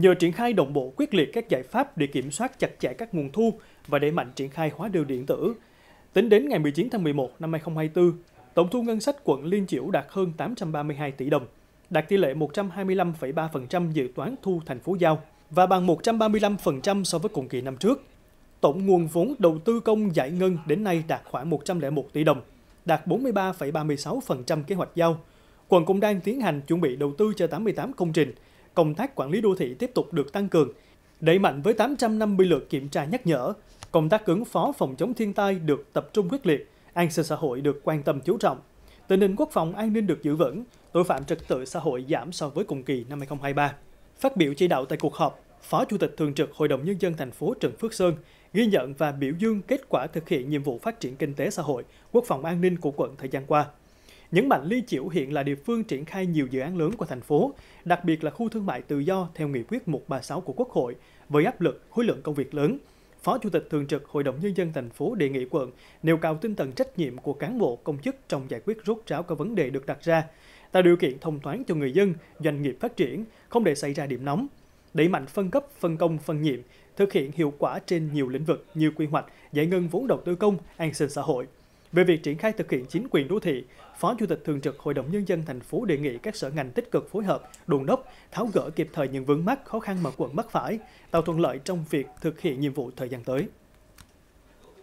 Nhờ triển khai đồng bộ quyết liệt các giải pháp để kiểm soát chặt chẽ các nguồn thu và đẩy mạnh triển khai hóa đơn điện tử, tính đến ngày 19 tháng 11 năm 2024, tổng thu ngân sách quận Liên Chiểu đạt hơn 832 tỷ đồng, đạt tỷ lệ 125,3% dự toán thu thành phố giao và bằng 135% so với cùng kỳ năm trước. Tổng nguồn vốn đầu tư công giải ngân đến nay đạt khoảng 101 tỷ đồng, đạt 43,36% kế hoạch giao. Quận cũng đang tiến hành chuẩn bị đầu tư cho 88 công trình – công tác quản lý đô thị tiếp tục được tăng cường, đẩy mạnh với 850 lượt kiểm tra nhắc nhở, công tác ứng phó phòng chống thiên tai được tập trung quyết liệt, an sinh xã hội được quan tâm chú trọng, tình hình quốc phòng an ninh được giữ vững, tội phạm trật tự xã hội giảm so với cùng kỳ năm 2023. Phát biểu chỉ đạo tại cuộc họp, Phó Chủ tịch Thường trực Hội đồng Nhân dân thành phố Trần Phước Sơn ghi nhận và biểu dương kết quả thực hiện nhiệm vụ phát triển kinh tế xã hội, quốc phòng an ninh của quận thời gian qua – Nhấn mạnh Ly Chiểu hiện là địa phương triển khai nhiều dự án lớn của thành phố, đặc biệt là khu thương mại tự do theo nghị quyết 136 của Quốc hội, với áp lực, khối lượng công việc lớn. Phó Chủ tịch Thường trực Hội đồng Nhân dân thành phố đề nghị quận nêu cao tinh thần trách nhiệm của cán bộ, công chức trong giải quyết rốt ráo các vấn đề được đặt ra, tạo điều kiện thông thoáng cho người dân, doanh nghiệp phát triển, không để xảy ra điểm nóng, đẩy mạnh phân cấp, phân công, phân nhiệm, thực hiện hiệu quả trên nhiều lĩnh vực như quy hoạch, giải ngân vốn đầu tư công, an sinh xã hội – về việc triển khai thực hiện chính quyền đô thị, Phó Chủ tịch Thường trực Hội đồng Nhân dân thành phố đề nghị các sở ngành tích cực phối hợp, đồn đốc, tháo gỡ kịp thời những vướng mắc khó khăn mà quận mắc phải, tạo thuận lợi trong việc thực hiện nhiệm vụ thời gian tới.